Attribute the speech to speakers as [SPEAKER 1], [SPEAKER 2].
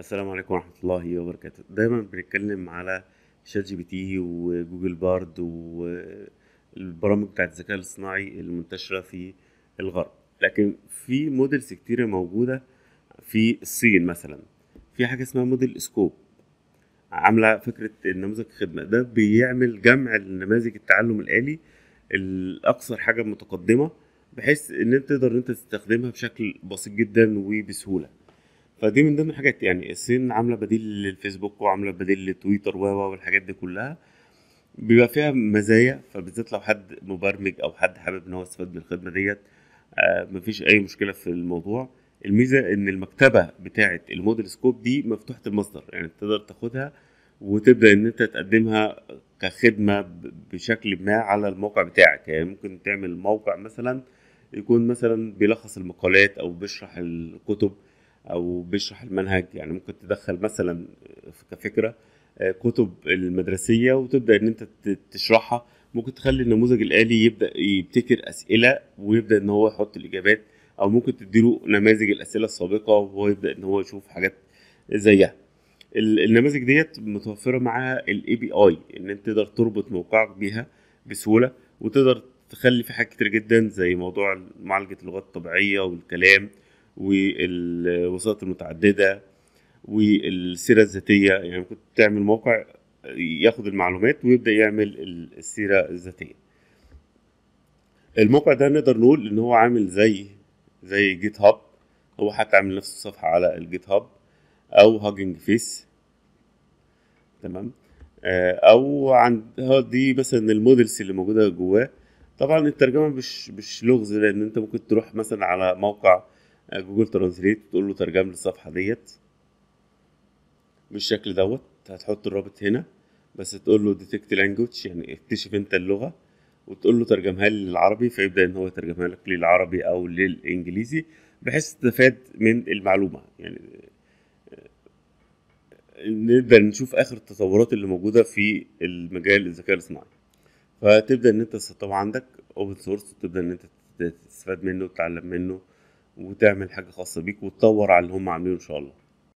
[SPEAKER 1] السلام عليكم ورحمة الله وبركاته دايما بنتكلم على شات جي بي تي وجوجل بارد والبرامج بتاعت الذكاء الاصطناعي المنتشرة في الغرب لكن في موديلز كتيرة موجودة في الصين مثلا في حاجة اسمها موديل سكوب عاملة فكرة النموذج خدمة ده بيعمل جمع النماذج التعلم الآلي الأكثر حاجة متقدمة بحيث إن أنت تقدر إن أنت تستخدمها بشكل بسيط جدا وبسهولة فدي من ضمن الحاجات يعني الصين عامله بديل للفيسبوك وعامله بديل لتويتر و والحاجات دي كلها بيبقى فيها مزايا فبالذات لو حد مبرمج او حد حابب ان هو يستفاد من الخدمه ديت آه مفيش اي مشكله في الموضوع الميزه ان المكتبه بتاعه الموديل سكوب دي مفتوحه المصدر يعني تقدر تاخدها وتبدا ان انت تقدمها كخدمه بشكل ما على الموقع بتاعك يعني ممكن تعمل موقع مثلا يكون مثلا بيلخص المقالات او بيشرح الكتب او بيشرح المنهج يعني ممكن تدخل مثلا كفكره آه، كتب المدرسيه وتبدا ان انت تشرحها ممكن تخلي النموذج الالي يبدا يبتكر اسئله ويبدا ان هو يحط الاجابات او ممكن تديله نماذج الاسئله السابقه وهو يبدا ان هو يشوف حاجات زيها النماذج ديت متوفره مع الاي بي اي ان انت تقدر تربط موقعك بيها بسهوله وتقدر تخلي في حاجات كتير جدا زي موضوع معالجه اللغات الطبيعيه والكلام والوسائط المتعددة والسيرة الذاتية يعني كنت تعمل موقع ياخد المعلومات ويبدأ يعمل السيرة الذاتية الموقع ده نقدر نقول ان هو عامل زي زي جيت هاب هو حتى عامل نفس الصفحة على الجيت هاب او هاجنج فيس تمام آه، او عند دي مثلا المودلز اللي موجوده جواه طبعا الترجمه مش مش لغز لان انت ممكن تروح مثلا على موقع آه، جوجل ترانسليت تقول له ترجم لي الصفحه ديت بالشكل دوت هتحط الرابط هنا بس تقول له ديتكت لانجوج يعني اكتشف انت اللغه وتقول له ترجمها لي للعربي فيبدا ان هو يترجمها لك للعربي او للانجليزي بحيث تستفاد من المعلومه يعني آه، نقدر نشوف اخر التطورات اللي موجوده في المجال الذكاء الاصطناعي فتبدا ان انت تستطيع عندك اوبن سورس وتبدا ان انت تستفاد منه وتتعلم منه وتعمل حاجه خاصه بيك وتطور على اللي هم عاملينه ان شاء الله